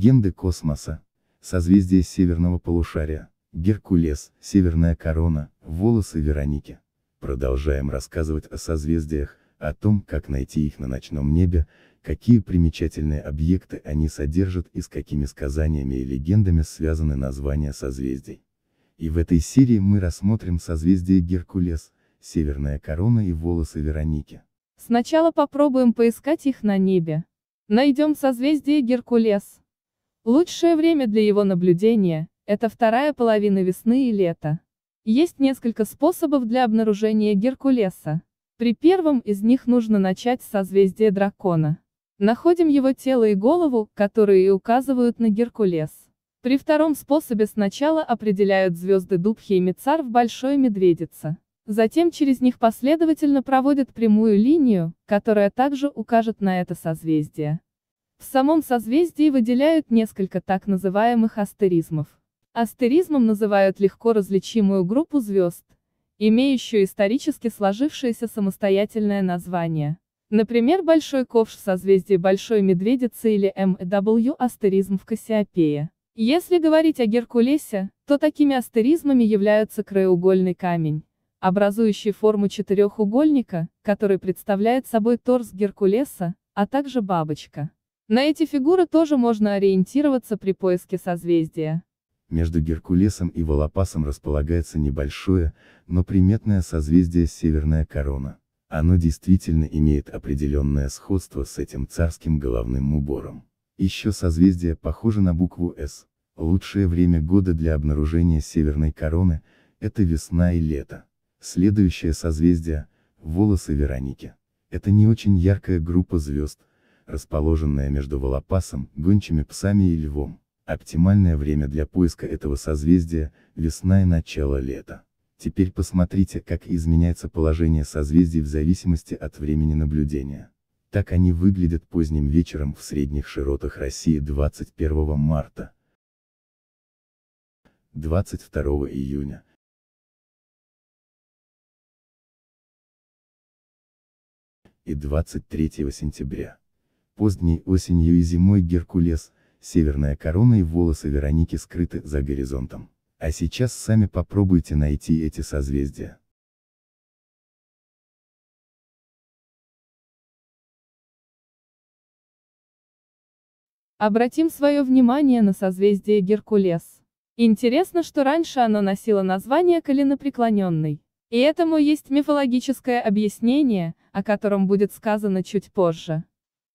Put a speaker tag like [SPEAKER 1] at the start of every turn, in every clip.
[SPEAKER 1] Легенды космоса. Созвездие северного полушария. Геркулес, Северная корона, волосы Вероники. Продолжаем рассказывать о созвездиях, о том, как найти их на ночном небе, какие примечательные объекты они содержат и с какими сказаниями и легендами связаны названия созвездий. И в этой серии мы рассмотрим созвездие Геркулес, Северная корона и волосы Вероники.
[SPEAKER 2] Сначала попробуем поискать их на небе. Найдем созвездие Геркулес. Лучшее время для его наблюдения – это вторая половина весны и лета. Есть несколько способов для обнаружения Геркулеса. При первом из них нужно начать с созвездия дракона. Находим его тело и голову, которые и указывают на Геркулес. При втором способе сначала определяют звезды Дубхи и Мицар в Большой Медведице. Затем через них последовательно проводят прямую линию, которая также укажет на это созвездие. В самом созвездии выделяют несколько так называемых астеризмов. Астеризмом называют легко различимую группу звезд, имеющую исторически сложившееся самостоятельное название. Например, Большой Ковш в созвездии Большой Медведицы или МW астеризм в Кассиопее. Если говорить о Геркулесе, то такими астеризмами являются краеугольный камень, образующий форму четырехугольника, который представляет собой торс Геркулеса, а также бабочка. На эти фигуры тоже можно ориентироваться при поиске созвездия.
[SPEAKER 1] Между Геркулесом и Волопасом располагается небольшое, но приметное созвездие Северная Корона. Оно действительно имеет определенное сходство с этим царским головным убором. Еще созвездие похоже на букву «С». Лучшее время года для обнаружения Северной Короны – это весна и лето. Следующее созвездие – волосы Вероники. Это не очень яркая группа звезд, расположенная между волопасом, гончими псами и львом. Оптимальное время для поиска этого созвездия – весна и начало лета. Теперь посмотрите, как изменяется положение созвездий в зависимости от времени наблюдения. Так они выглядят поздним вечером в средних широтах России 21 марта,
[SPEAKER 2] 22 июня, и 23 сентября.
[SPEAKER 1] Поздней осенью и зимой Геркулес, северная корона и волосы Вероники скрыты за горизонтом. А сейчас сами попробуйте найти эти созвездия.
[SPEAKER 2] Обратим свое внимание на созвездие Геркулес. Интересно, что раньше оно носило название коленопреклоненный. И этому есть мифологическое объяснение, о котором будет сказано чуть позже.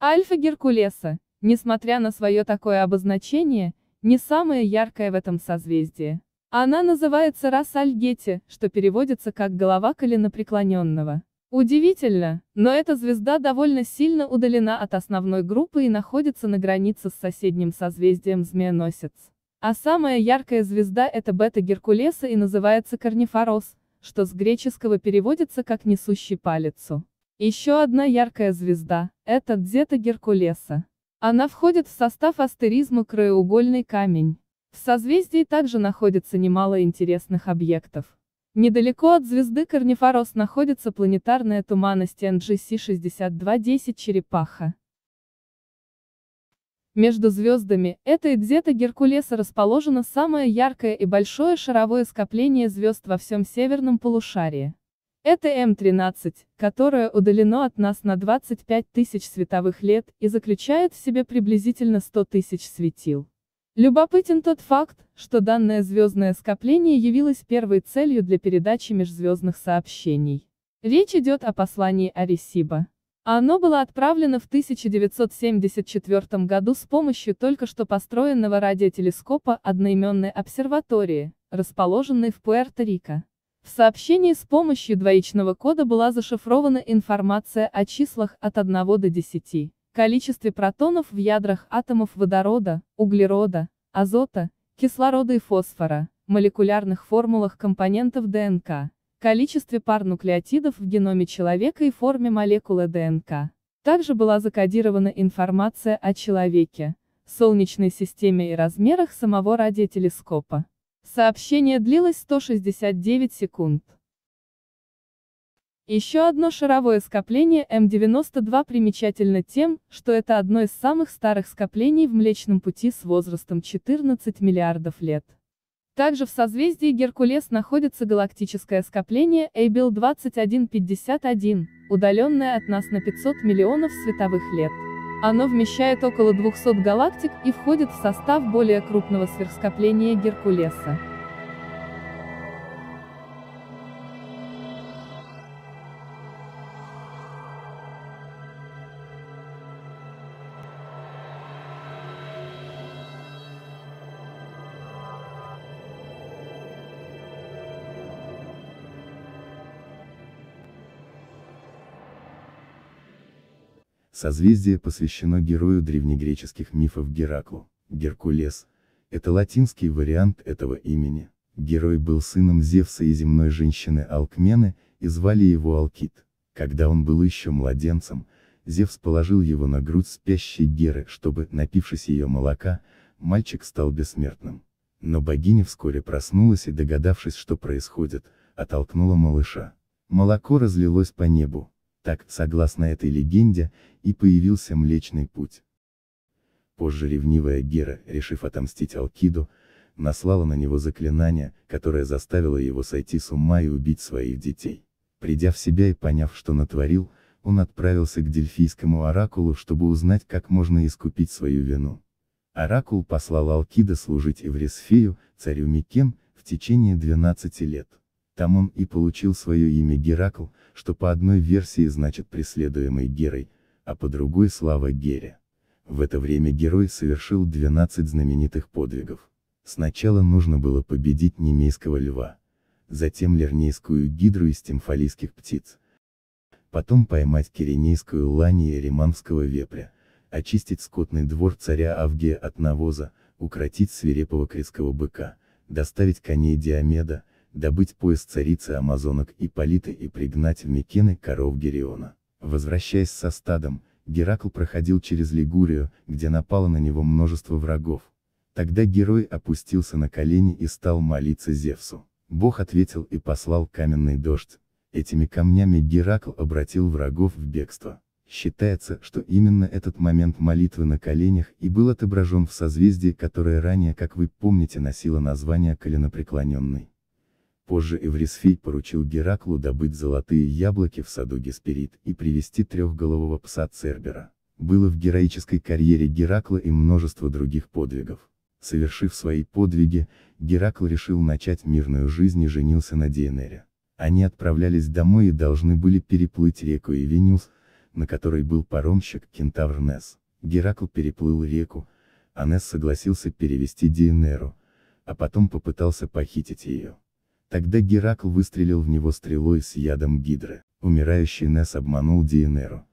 [SPEAKER 2] Альфа Геркулеса, несмотря на свое такое обозначение, не самая яркая в этом созвездии. Она называется рас Альгете, что переводится как «голова коленопреклоненного». Удивительно, но эта звезда довольно сильно удалена от основной группы и находится на границе с соседним созвездием Змееносец. А самая яркая звезда это бета Геркулеса и называется Корнифорос, что с греческого переводится как «несущий палицу». Еще одна яркая звезда – это Дзета Геркулеса. Она входит в состав астеризма «Краеугольный камень». В созвездии также находится немало интересных объектов. Недалеко от звезды Корнифорос находится планетарная туманность NGC-6210 Черепаха. Между звездами этой Дзета Геркулеса расположено самое яркое и большое шаровое скопление звезд во всем северном полушарии. Это М13, которое удалено от нас на 25 тысяч световых лет и заключает в себе приблизительно 100 тысяч светил. Любопытен тот факт, что данное звездное скопление явилось первой целью для передачи межзвездных сообщений. Речь идет о послании Аресиба. Оно было отправлено в 1974 году с помощью только что построенного радиотелескопа одноименной обсерватории, расположенной в Пуэрто-Рико. В сообщении с помощью двоичного кода была зашифрована информация о числах от 1 до 10, количестве протонов в ядрах атомов водорода, углерода, азота, кислорода и фосфора, молекулярных формулах компонентов ДНК, количестве пар нуклеотидов в геноме человека и форме молекулы ДНК. Также была закодирована информация о человеке, Солнечной системе и размерах самого радиотелескопа. Сообщение длилось 169 секунд. Еще одно шаровое скопление М92 примечательно тем, что это одно из самых старых скоплений в Млечном Пути с возрастом 14 миллиардов лет. Также в созвездии Геркулес находится галактическое скопление Эйбел 2151, удаленное от нас на 500 миллионов световых лет. Оно вмещает около 200 галактик и входит в состав более крупного сверхскопления Геркулеса.
[SPEAKER 1] Созвездие посвящено герою древнегреческих мифов Гераклу, Геркулес. Это латинский вариант этого имени. Герой был сыном Зевса и земной женщины Алкмены, и звали его Алкит. Когда он был еще младенцем, Зевс положил его на грудь спящей Геры, чтобы, напившись ее молока, мальчик стал бессмертным. Но богиня вскоре проснулась и, догадавшись, что происходит, оттолкнула малыша. Молоко разлилось по небу, так, согласно этой легенде, и появился Млечный Путь. Позже ревнивая Гера, решив отомстить Алкиду, наслала на него заклинание, которое заставило его сойти с ума и убить своих детей. Придя в себя и поняв, что натворил, он отправился к Дельфийскому оракулу, чтобы узнать, как можно искупить свою вину. Оракул послал Алкида служить Эврисфею, царю Микен, в течение 12 лет. Там он и получил свое имя Геракл, что по одной версии значит преследуемый Герой, а по другой слава Гере. В это время герой совершил 12 знаменитых подвигов. Сначала нужно было победить немейского льва, затем лернейскую гидру из тимфалийских птиц, потом поймать киренейскую лани и риманского вепря, очистить скотный двор царя Авгия от навоза, укротить свирепого крестского быка, доставить коней Диомеда, добыть пояс царицы амазонок Иполиты и пригнать в Микены коров Гериона. Возвращаясь со стадом, Геракл проходил через Лигурию, где напало на него множество врагов. Тогда герой опустился на колени и стал молиться Зевсу. Бог ответил и послал каменный дождь. Этими камнями Геракл обратил врагов в бегство. Считается, что именно этот момент молитвы на коленях и был отображен в созвездии, которое ранее, как вы помните, носило название коленопреклоненный. Позже Эврисфей поручил Гераклу добыть золотые яблоки в саду Геспирит и привести трехголового пса Цербера. Было в героической карьере Геракла и множество других подвигов. Совершив свои подвиги, Геракл решил начать мирную жизнь и женился на Дейенере. Они отправлялись домой и должны были переплыть реку Ивенюс, на которой был паромщик Кентавр Несс. Геракл переплыл реку, а Несс согласился перевести Дейенеру, а потом попытался похитить ее. Тогда Геракл выстрелил в него стрелой с ядом Гидры. Умирающий Нес обманул Диенеру,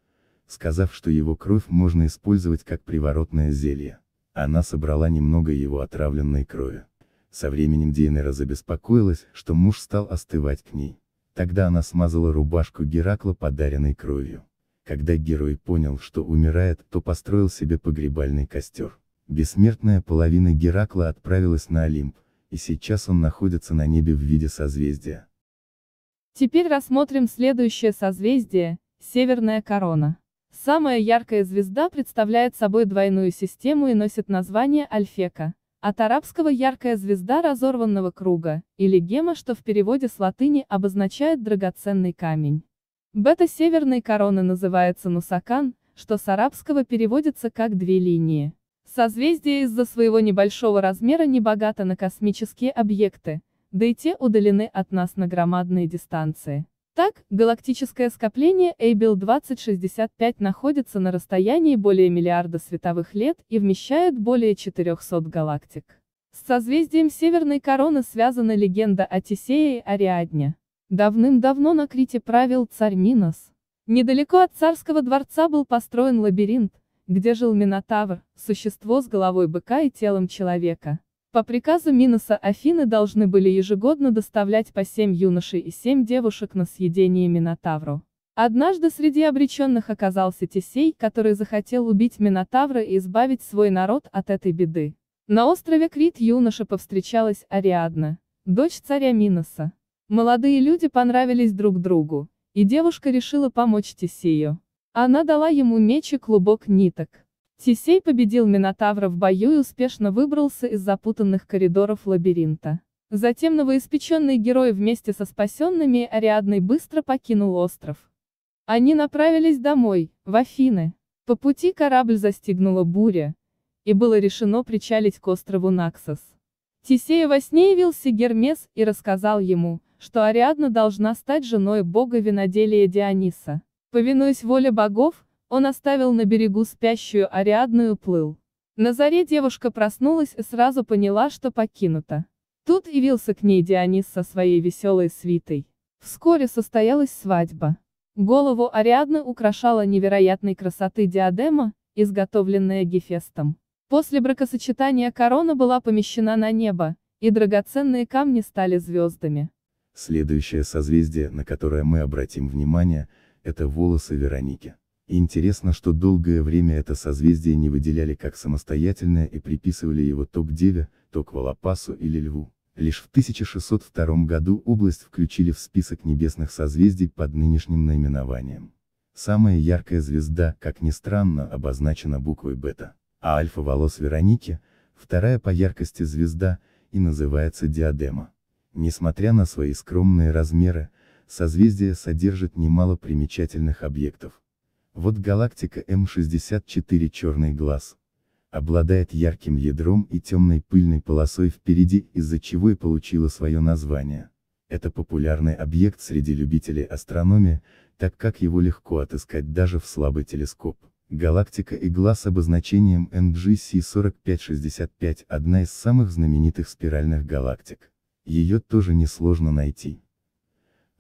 [SPEAKER 1] сказав, что его кровь можно использовать как приворотное зелье. Она собрала немного его отравленной крови. Со временем Диенера забеспокоилась, что муж стал остывать к ней. Тогда она смазала рубашку Геракла подаренной кровью. Когда герой понял, что умирает, то построил себе погребальный костер. Бессмертная половина Геракла отправилась на Олимп, и сейчас он находится на небе в виде созвездия.
[SPEAKER 2] Теперь рассмотрим следующее созвездие, Северная Корона. Самая яркая звезда представляет собой двойную систему и носит название Альфека, от арабского яркая звезда разорванного круга, или гема, что в переводе с латыни обозначает драгоценный камень. Бета Северной Короны называется Нусакан, что с арабского переводится как «две линии». Созвездие из-за своего небольшого размера не богато на космические объекты, да и те удалены от нас на громадные дистанции. Так, галактическое скопление Эйбел 2065 находится на расстоянии более миллиарда световых лет и вмещает более 400 галактик. С созвездием Северной Короны связана легенда о Тесее и Ариадне. Давным-давно на Крите правил царь Минос. Недалеко от царского дворца был построен лабиринт, где жил Минотавр, существо с головой быка и телом человека. По приказу Миноса Афины должны были ежегодно доставлять по семь юношей и семь девушек на съедение Минотавру. Однажды среди обреченных оказался Тесей, который захотел убить Минотавра и избавить свой народ от этой беды. На острове Крит юноша повстречалась Ариадна, дочь царя Миноса. Молодые люди понравились друг другу, и девушка решила помочь Тесею. Она дала ему меч и клубок ниток. Тисей победил Минотавра в бою и успешно выбрался из запутанных коридоров лабиринта. Затем новоиспеченный герой вместе со спасенными Ариадной быстро покинул остров. Они направились домой, в Афины. По пути корабль застигнула буря, и было решено причалить к острову Наксос. Тисея во сне явился Гермес и рассказал ему, что Ариадна должна стать женой бога виноделия Диониса. Повинуясь воле богов, он оставил на берегу спящую Ариадну и уплыл. На заре девушка проснулась и сразу поняла, что покинута. Тут явился к ней Дионис со своей веселой свитой. Вскоре состоялась свадьба. Голову Ариадны украшала невероятной красоты диадема, изготовленная Гефестом. После бракосочетания корона была помещена на небо, и драгоценные камни стали звездами.
[SPEAKER 1] Следующее созвездие, на которое мы обратим внимание – это волосы Вероники. Интересно, что долгое время это созвездие не выделяли как самостоятельное и приписывали его то к Деве, то к Волопасу или Льву. Лишь в 1602 году область включили в список небесных созвездий под нынешним наименованием. Самая яркая звезда, как ни странно, обозначена буквой бета, а альфа-волос Вероники, вторая по яркости звезда, и называется диадема. Несмотря на свои скромные размеры, созвездие содержит немало примечательных объектов. Вот галактика М64 «Черный глаз» обладает ярким ядром и темной пыльной полосой впереди, из-за чего и получила свое название. Это популярный объект среди любителей астрономии, так как его легко отыскать даже в слабый телескоп. Галактика и глаз обозначением NGC 4565 – одна из самых знаменитых спиральных галактик. Ее тоже несложно найти.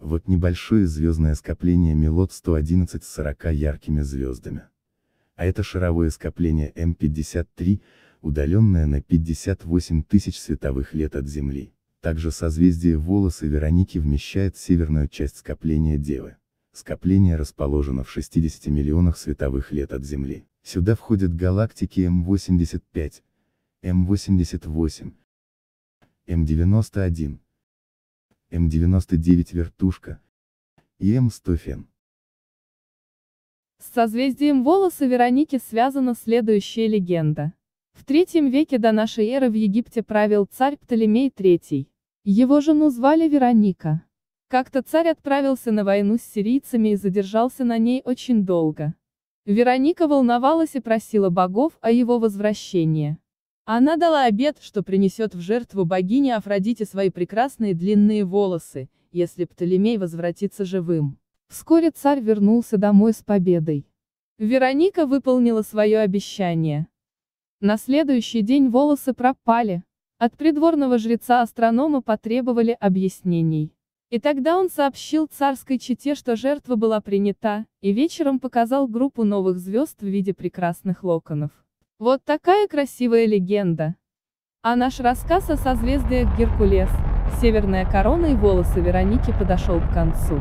[SPEAKER 1] Вот небольшое звездное скопление Мелод 111 с 40 яркими звездами. А это шаровое скопление М53, удаленное на 58 тысяч световых лет от Земли. Также созвездие Волосы Вероники вмещает северную часть скопления Девы. Скопление расположено в 60 миллионах световых лет от Земли. Сюда входят галактики М85, М88, М91, М99 вертушка и М100 фен.
[SPEAKER 2] С созвездием волоса Вероники связана следующая легенда. В третьем веке до нашей эры в Египте правил царь Птолемей III. Его жену звали Вероника. Как-то царь отправился на войну с сирийцами и задержался на ней очень долго. Вероника волновалась и просила богов о его возвращении. Она дала обет, что принесет в жертву богине Афродите свои прекрасные длинные волосы, если Птолемей возвратится живым. Вскоре царь вернулся домой с победой. Вероника выполнила свое обещание. На следующий день волосы пропали. От придворного жреца-астронома потребовали объяснений. И тогда он сообщил царской чете, что жертва была принята, и вечером показал группу новых звезд в виде прекрасных локонов. Вот такая красивая легенда. А наш рассказ о созвездиях Геркулес, Северная корона и волосы Вероники подошел к концу.